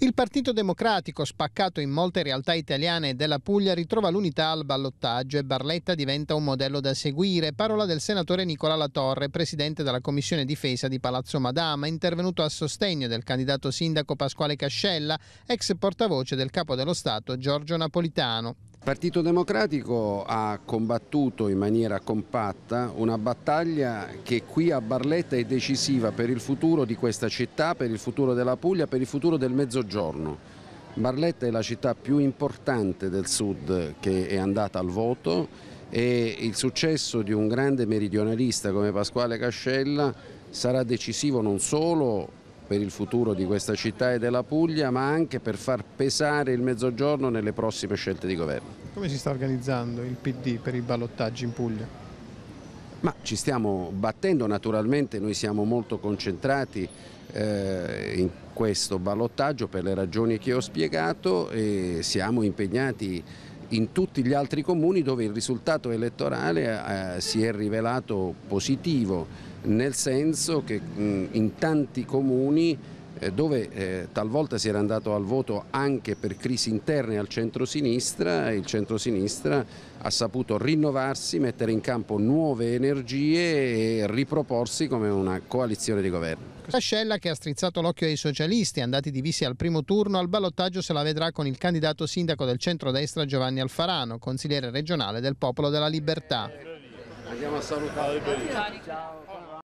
Il Partito Democratico, spaccato in molte realtà italiane e della Puglia, ritrova l'unità al ballottaggio e Barletta diventa un modello da seguire. Parola del senatore Nicola Latorre, presidente della Commissione Difesa di Palazzo Madama, intervenuto a sostegno del candidato sindaco Pasquale Cascella, ex portavoce del capo dello Stato Giorgio Napolitano. Il Partito Democratico ha combattuto in maniera compatta una battaglia che qui a Barletta è decisiva per il futuro di questa città, per il futuro della Puglia, per il futuro del Mezzogiorno. Barletta è la città più importante del sud che è andata al voto e il successo di un grande meridionalista come Pasquale Cascella sarà decisivo non solo per il futuro di questa città e della Puglia, ma anche per far pesare il mezzogiorno nelle prossime scelte di governo. Come si sta organizzando il PD per i ballottaggi in Puglia? Ma ci stiamo battendo naturalmente, noi siamo molto concentrati eh, in questo ballottaggio per le ragioni che ho spiegato e siamo impegnati in tutti gli altri comuni dove il risultato elettorale eh, si è rivelato positivo, nel senso che mh, in tanti comuni eh, dove eh, talvolta si era andato al voto anche per crisi interne al centro-sinistra, il centro-sinistra ha saputo rinnovarsi, mettere in campo nuove energie e riproporsi come una coalizione di governo. La scella che ha strizzato l'occhio ai socialisti, andati divisi al primo turno, al ballottaggio se la vedrà con il candidato sindaco del centro-destra Giovanni Alfarano, consigliere regionale del Popolo della Libertà. Andiamo a salutare. Ciao.